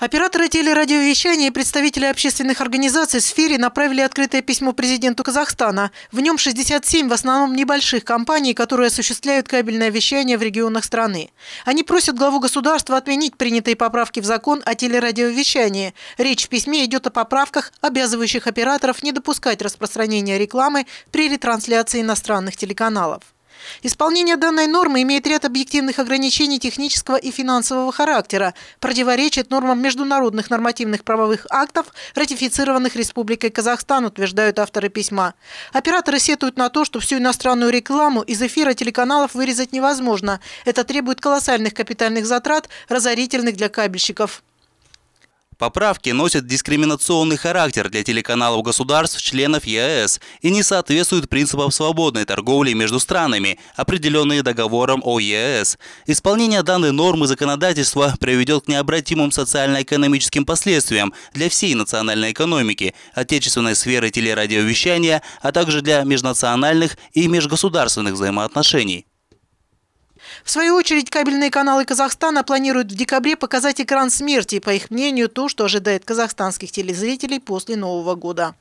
Операторы телерадиовещания и представители общественных организаций в сфере направили открытое письмо президенту Казахстана. В нем 67 в основном небольших компаний, которые осуществляют кабельное вещание в регионах страны. Они просят главу государства отменить принятые поправки в закон о телерадиовещании. Речь в письме идет о поправках, обязывающих операторов не допускать распространения рекламы при ретрансляции иностранных телеканалов. Исполнение данной нормы имеет ряд объективных ограничений технического и финансового характера, противоречит нормам международных нормативных правовых актов, ратифицированных Республикой Казахстан, утверждают авторы письма. Операторы сетуют на то, что всю иностранную рекламу из эфира телеканалов вырезать невозможно. Это требует колоссальных капитальных затрат, разорительных для кабельщиков. Поправки носят дискриминационный характер для телеканалов государств, членов ЕАЭС и не соответствуют принципам свободной торговли между странами, определенные договором о ЕАЭС. Исполнение данной нормы законодательства приведет к необратимым социально-экономическим последствиям для всей национальной экономики, отечественной сферы телерадиовещания, а также для межнациональных и межгосударственных взаимоотношений. В свою очередь, кабельные каналы Казахстана планируют в декабре показать экран смерти, по их мнению, то, что ожидает казахстанских телезрителей после Нового года.